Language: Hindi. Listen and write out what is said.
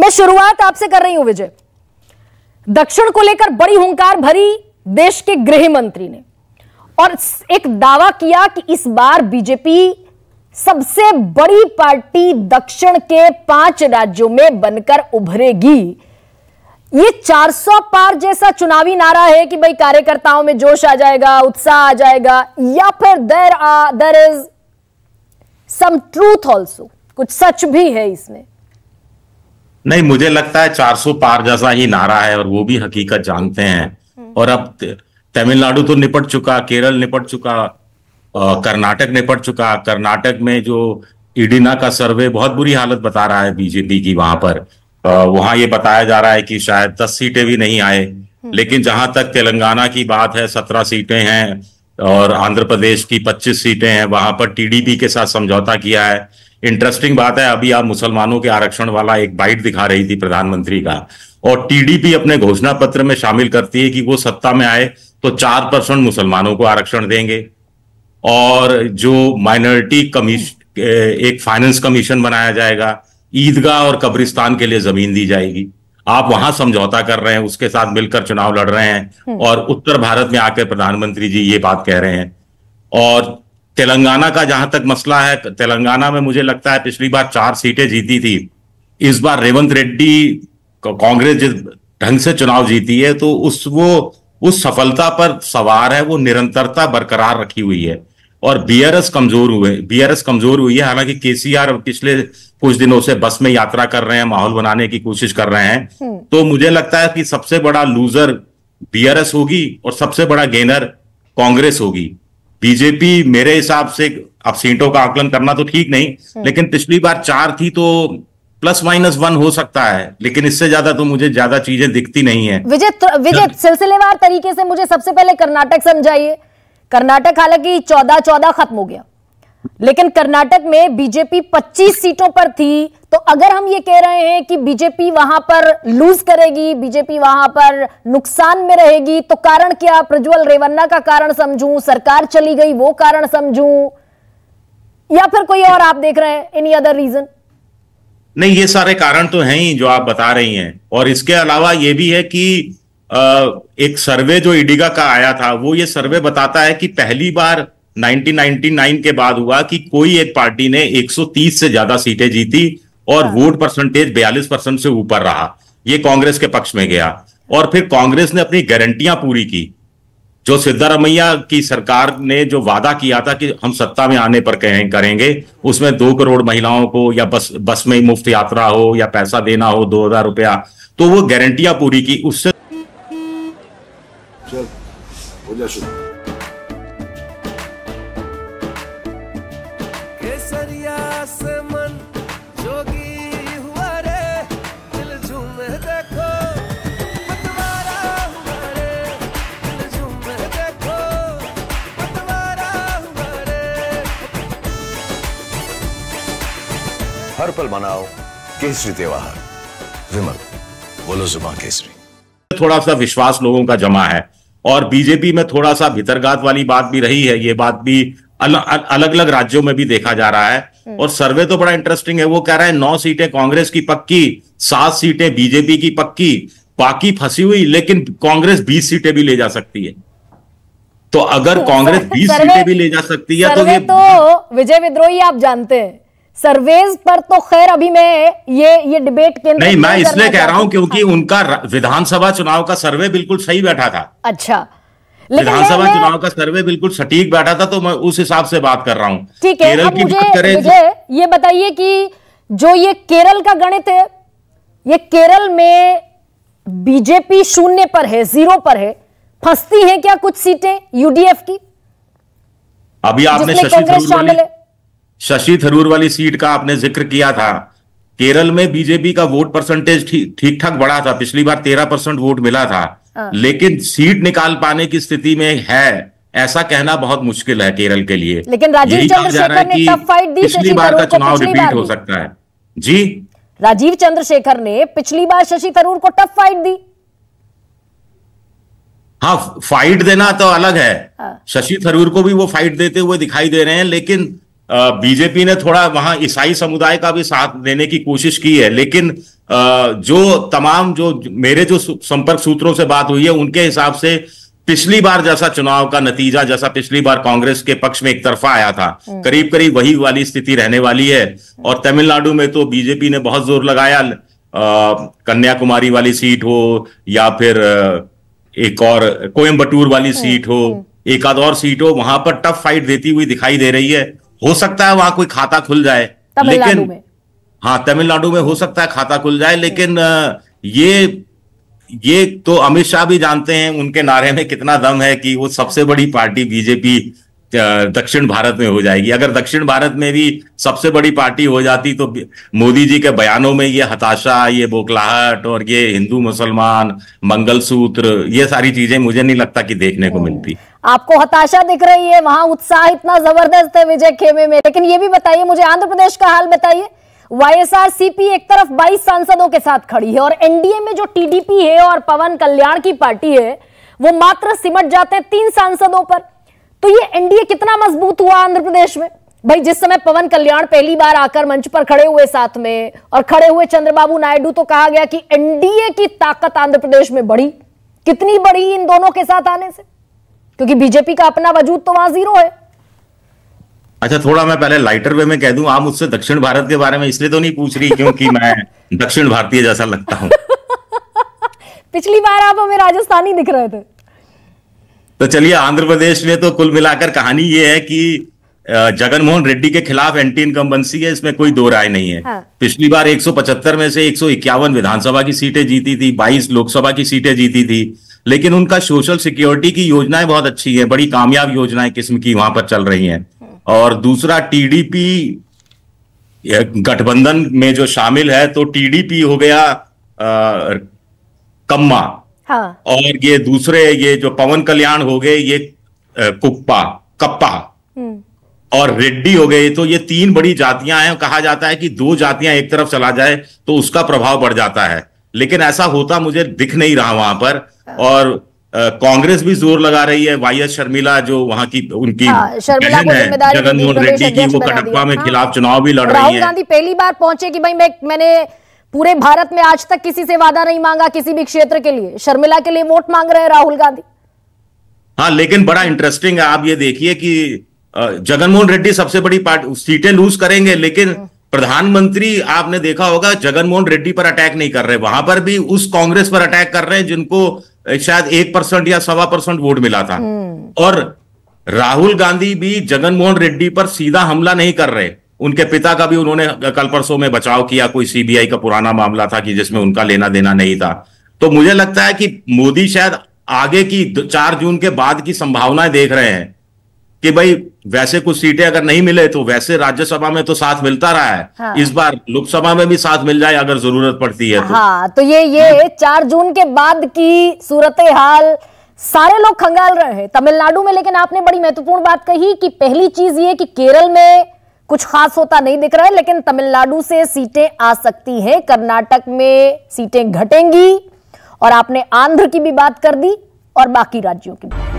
मैं शुरुआत आपसे कर रही हूं विजय दक्षिण को लेकर बड़ी हुंकार भरी देश के गृह मंत्री ने और एक दावा किया कि इस बार बीजेपी सबसे बड़ी पार्टी दक्षिण के पांच राज्यों में बनकर उभरेगी ये 400 पार जैसा चुनावी नारा है कि भाई कार्यकर्ताओं में जोश आ जाएगा उत्साह आ जाएगा या फिर there are there is some truth also कुछ सच भी है इसमें नहीं मुझे लगता है 400 पार जैसा ही नारा है और वो भी हकीकत जानते हैं हम्म। और अब तमिलनाडु तो निपट चुका केरल निपट चुका कर्नाटक निपट चुका कर्नाटक में जो इडिना का सर्वे बहुत बुरी हालत बता रहा है बीजेपी की वहां पर वहां ये बताया जा रहा है कि शायद दस सीटें भी नहीं आए हम्म। लेकिन जहां तक तेलंगाना की बात है सत्रह सीटें हैं और आंध्र प्रदेश की पच्चीस सीटें हैं वहां पर टीडीपी के साथ समझौता किया है इंटरेस्टिंग बात है अभी आप मुसलमानों के आरक्षण वाला एक बाइट दिखा रही थी प्रधानमंत्री का और टीडीपी अपने घोषणा पत्र में शामिल करती है कि वो सत्ता में आए तो चार परसेंट मुसलमानों को आरक्षण देंगे और जो माइनॉरिटी कमीशन एक फाइनेंस कमीशन बनाया जाएगा ईदगाह और कब्रिस्तान के लिए जमीन दी जाएगी आप वहां समझौता कर रहे हैं उसके साथ मिलकर चुनाव लड़ रहे हैं हम्म। और उत्तर भारत में आकर प्रधानमंत्री जी ये बात कह रहे हैं और तेलंगाना का जहां तक मसला है तेलंगाना में मुझे लगता है पिछली बार चार सीटें जीती थी इस बार रेवंत रेड्डी कांग्रेस जिस ढंग से चुनाव जीती है तो उस वो उस सफलता पर सवार है वो निरंतरता बरकरार रखी हुई है और बीआरएस कमजोर हुए बीआरएस कमजोर हुई है हालांकि केसीआर पिछले कुछ दिनों से बस में यात्रा कर रहे हैं माहौल बनाने की कोशिश कर रहे हैं हम्म। तो मुझे लगता है कि सबसे बड़ा लूजर बीआरएस होगी और सबसे बड़ा गेनर कांग्रेस होगी बीजेपी मेरे हिसाब से अब सीटों का आकलन करना तो ठीक नहीं हम्म। लेकिन पिछली बार चार थी तो प्लस माइनस वन हो सकता है लेकिन इससे ज्यादा तो मुझे ज्यादा चीजें दिखती नहीं है विजय तो- विजय सिलसिलेवार तरीके से मुझे सबसे पहले कर्नाटक समझाइए कर्नाटक हालांकि चौदह चौदह खत्म हो गया लेकिन कर्नाटक में बीजेपी 25 सीटों पर थी तो अगर हम ये कह रहे हैं कि बीजेपी वहां पर लूज करेगी बीजेपी वहां पर नुकसान में रहेगी तो कारण क्या प्रज्वल रेवन्ना का कारण समझूं सरकार चली गई वो कारण समझूं या फिर कोई और आप देख रहे हैं एनी अदर रीजन नहीं ये सारे कारण तो हैं ही जो आप बता रही हैं और इसके अलावा ये भी है कि एक सर्वे जो इडिगा का आया था वो ये सर्वे बताता है कि पहली बार 1999 के बाद हुआ कि कोई एक पार्टी ने 130 से ज्यादा सीटें जीती और हाँ। वोट परसेंटेज 42 परसेंट से ऊपर रहा ये कांग्रेस के पक्ष में गया और फिर कांग्रेस ने अपनी गारंटियां पूरी की जो सिद्धारमैया की सरकार ने जो वादा किया था कि हम सत्ता में आने पर कहें करेंगे उसमें दो करोड़ महिलाओं को या बस बस में मुफ्त यात्रा हो या पैसा देना हो दो हजार रुपया तो वो गारंटियां पूरी की उससे सफल बनाओ केसरी त्योहार विमल बोलो जुमा केसरी थोड़ा सा विश्वास लोगों का जमा है और बीजेपी में थोड़ा सा भीतरघात वाली बात भी रही है ये बात भी अल, अल, अलग अलग राज्यों में भी देखा जा रहा है हम्म। और सर्वे तो बड़ा इंटरेस्टिंग है वो कह रहा है नौ सीटें कांग्रेस की पक्की सात सीटें बीजेपी की पक्की बाकी फंसी हुई लेकिन कांग्रेस बीस सीटें भी ले जा सकती है तो अगर तो कांग्रेस बीस सीटें भी ले जा सकती है तो ये तो विजय विद्रोही आप जानते हैं सर्वेज पर तो खैर अभी मैं ये ये डिबेट के नहीं मैं इसलिए कह रहा हूँ क्योंकि हाँ। उनका विधानसभा चुनाव का सर्वे बिल्कुल सही बैठा था अच्छा विधानसभा चुनाव का सर्वे बिल्कुल सटीक बैठा था तो मैं उस हिसाब से बात कर रहा हूँ ठीक है अब मुझे, मुझे ये बताइए कि जो ये केरल का गणित है ये केरल में बीजेपी शून्य पर है जीरो पर है फंसती है क्या कुछ सीटें यूडीएफ की अभी आपने शशि थरूर वाली शशि थरूर वाली सीट का आपने जिक्र किया था केरल में बीजेपी का वोट परसेंटेज ठीक ठाक बढ़ा था पिछली बार तेरह परसेंट वोट मिला था हाँ। लेकिन सीट निकाल पाने की स्थिति में है ऐसा कहना बहुत मुश्किल है केरल के लिए लेकिन राजीव चंद्रशेखर ने टफ फाइट दी पिछली बार का चुनाव रिपीट हो सकता है जी राजीव चंद्रशेखर ने पिछली बार शशि थरूर को टफ फाइट दी हाँ फाइट देना तो अलग है हाँ। शशि थरूर को भी वो फाइट देते हुए दिखाई दे रहे हैं लेकिन बीजेपी ने थोड़ा वहां ईसाई समुदाय का भी साथ देने की कोशिश की है लेकिन जो तमाम जो मेरे जो संपर्क सूत्रों से बात हुई है उनके हिसाब से पिछली बार जैसा चुनाव का नतीजा जैसा पिछली बार कांग्रेस के पक्ष में एक तरफा आया था हम्म। करीब करीब वही वाली स्थिति रहने वाली है और तमिलनाडु में तो बीजेपी ने बहुत जोर लगाया कन्याकुमारी वाली सीट हो या फिर एक और कोयम्बटूर वाली हम्म, सीट हो हम्म। एक आध और सीट हो वहां पर टफ फाइट देती हुई दिखाई दे रही है हो सकता है वहां कोई खाता खुल जाए लेकिन हाँ तमिलनाडु में हो सकता है खाता खुल जाए लेकिन ये ये तो अमित शाह भी जानते हैं उनके नारे में कितना दम है कि वो सबसे बड़ी पार्टी बीजेपी दक्षिण भारत में हो जाएगी अगर दक्षिण भारत में भी सबसे बड़ी पार्टी हो जाती तो मोदी जी के बयानों में ये हताशा ये बोकलाहट और ये हिंदू मुसलमान मंगलसूत्र ये सारी चीजें मुझे नहीं लगता कि देखने को मिलती आपको हताशा दिख रही है वहां उत्साह इतना जबरदस्त है विजय खेमे में लेकिन ये भी बताइए मुझे आंध्र प्रदेश का हाल बताइए वाईएसआरसीपी एक तरफ 22 सांसदों के साथ खड़ी है और एनडीए में जो टीडीपी है और पवन कल्याण की पार्टी है वो मात्र सिमट जाते हैं तीन सांसदों पर तो ये एनडीए कितना मजबूत हुआ आंध्र प्रदेश में भाई जिस समय पवन कल्याण पहली बार आकर मंच पर खड़े हुए साथ में और खड़े हुए चंद्रबाबू नायडू तो कहा गया कि एनडीए की ताकत आंध्र प्रदेश में बढ़ी कितनी बढ़ी इन दोनों के साथ आने से क्योंकि बीजेपी का अपना वजूद तो वहां जीरो है अच्छा थोड़ा मैं पहले लाइटर वे में कह दूं आप मुझसे दक्षिण भारत के बारे में इसलिए तो नहीं पूछ रही क्योंकि मैं दक्षिण भारतीय जैसा लगता हूं पिछली बार आप हमें राजस्थानी दिख रहे थे तो चलिए आंध्र प्रदेश में तो कुल मिलाकर कहानी ये है कि जगनमोहन रेड्डी के खिलाफ एंटी इनकम्बेंसी है इसमें कोई दो राय नहीं है हाँ। पिछली बार 175 में से एक विधानसभा की सीटें जीती थी 22 लोकसभा की सीटें जीती थी लेकिन उनका सोशल सिक्योरिटी की योजनाएं बहुत अच्छी है बड़ी कामयाब योजनाएं किस्म की वहां पर चल रही हैं और दूसरा टीडीपी गठबंधन में जो शामिल है तो टीडीपी हो गया आ, कम्मा हाँ। और ये दूसरे ये जो पवन कल्याण हो गए ये कुप्पा कप्पा हम्म। और रेड्डी हो गए तो ये तीन बड़ी जातियां हैं कहा जाता है कि दो जातियां एक तरफ चला जाए तो उसका प्रभाव बढ़ जाता है लेकिन ऐसा होता मुझे दिख नहीं रहा वहां पर और कांग्रेस भी जोर लगा रही है वाई एस शर्मिला जो वहां की उनकी हाँ, है जगनमोहन रेड्डी की वो कटप्पा में हाँ। खिलाफ चुनाव भी लड़ रही है गांधी पहली बार पहुंचे कि भाई मैं मैंने पूरे भारत में आज तक किसी से वादा नहीं मांगा किसी भी क्षेत्र के लिए शर्मिला के लिए वोट मांग रहे हैं राहुल गांधी हाँ लेकिन बड़ा इंटरेस्टिंग है आप ये देखिए कि जगनमोहन रेड्डी सबसे बड़ी पार्टी सीटें लूज करेंगे लेकिन हाँ। प्रधानमंत्री आपने देखा होगा जगनमोहन रेड्डी पर अटैक नहीं कर रहे वहां पर भी उस कांग्रेस पर अटैक कर रहे हैं जिनको शायद एक परसेंट या सवा परसेंट वोट मिला था हम्म। और राहुल गांधी भी जगनमोहन रेड्डी पर सीधा हमला नहीं कर रहे उनके पिता का भी उन्होंने कल परसों में बचाव किया कोई सीबीआई का पुराना मामला था कि जिसमें उनका लेना देना नहीं था तो मुझे लगता है कि मोदी शायद आगे की चार जून के बाद की संभावनाएं देख रहे हैं कि भाई वैसे कुछ सीटें अगर नहीं मिले तो वैसे राज्यसभा में तो साथ मिलता रहा है हाँ। इस बार लोकसभा में भी साथ मिल जाए अगर जरूरत पड़ती है तो हाँ तो ये ये हम्म। चार जून के बाद की सूरत हाल सारे लोग खंगाल रहे हैं तमिलनाडु में लेकिन आपने बड़ी महत्वपूर्ण बात कही कि पहली चीज ये कि केरल में कुछ खास होता नहीं दिख रहा है लेकिन तमिलनाडु से सीटें आ सकती हैं कर्नाटक में सीटें घटेंगी और आपने आंध्र की भी बात कर दी और बाकी राज्यों की भी